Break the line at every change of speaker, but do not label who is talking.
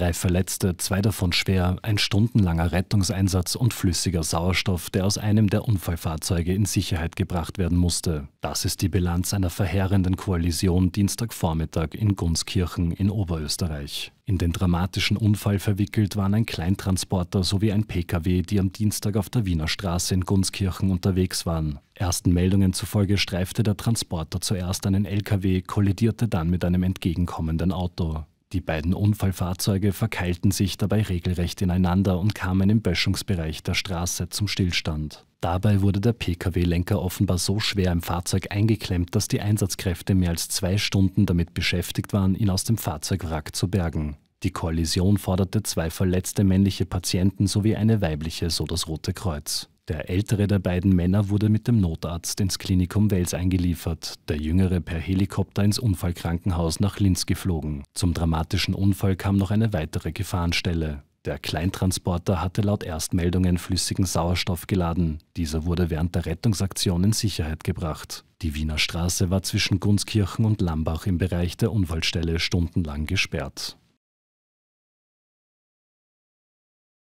drei Verletzte, zwei davon schwer, ein stundenlanger Rettungseinsatz und flüssiger Sauerstoff, der aus einem der Unfallfahrzeuge in Sicherheit gebracht werden musste. Das ist die Bilanz einer verheerenden Koalition Dienstagvormittag in Gunskirchen in Oberösterreich. In den dramatischen Unfall verwickelt waren ein Kleintransporter sowie ein Pkw, die am Dienstag auf der Wiener Straße in Gunskirchen unterwegs waren. Ersten Meldungen zufolge streifte der Transporter zuerst einen Lkw, kollidierte dann mit einem entgegenkommenden Auto. Die beiden Unfallfahrzeuge verkeilten sich dabei regelrecht ineinander und kamen im Böschungsbereich der Straße zum Stillstand. Dabei wurde der Pkw-Lenker offenbar so schwer im Fahrzeug eingeklemmt, dass die Einsatzkräfte mehr als zwei Stunden damit beschäftigt waren, ihn aus dem Fahrzeugwrack zu bergen. Die Kollision forderte zwei verletzte männliche Patienten sowie eine weibliche, so das Rote Kreuz. Der ältere der beiden Männer wurde mit dem Notarzt ins Klinikum Wels eingeliefert, der jüngere per Helikopter ins Unfallkrankenhaus nach Linz geflogen. Zum dramatischen Unfall kam noch eine weitere Gefahrenstelle. Der Kleintransporter hatte laut Erstmeldungen flüssigen Sauerstoff geladen. Dieser wurde während der Rettungsaktion in Sicherheit gebracht. Die Wiener Straße war zwischen Gunskirchen und Lambach im Bereich der Unfallstelle stundenlang gesperrt.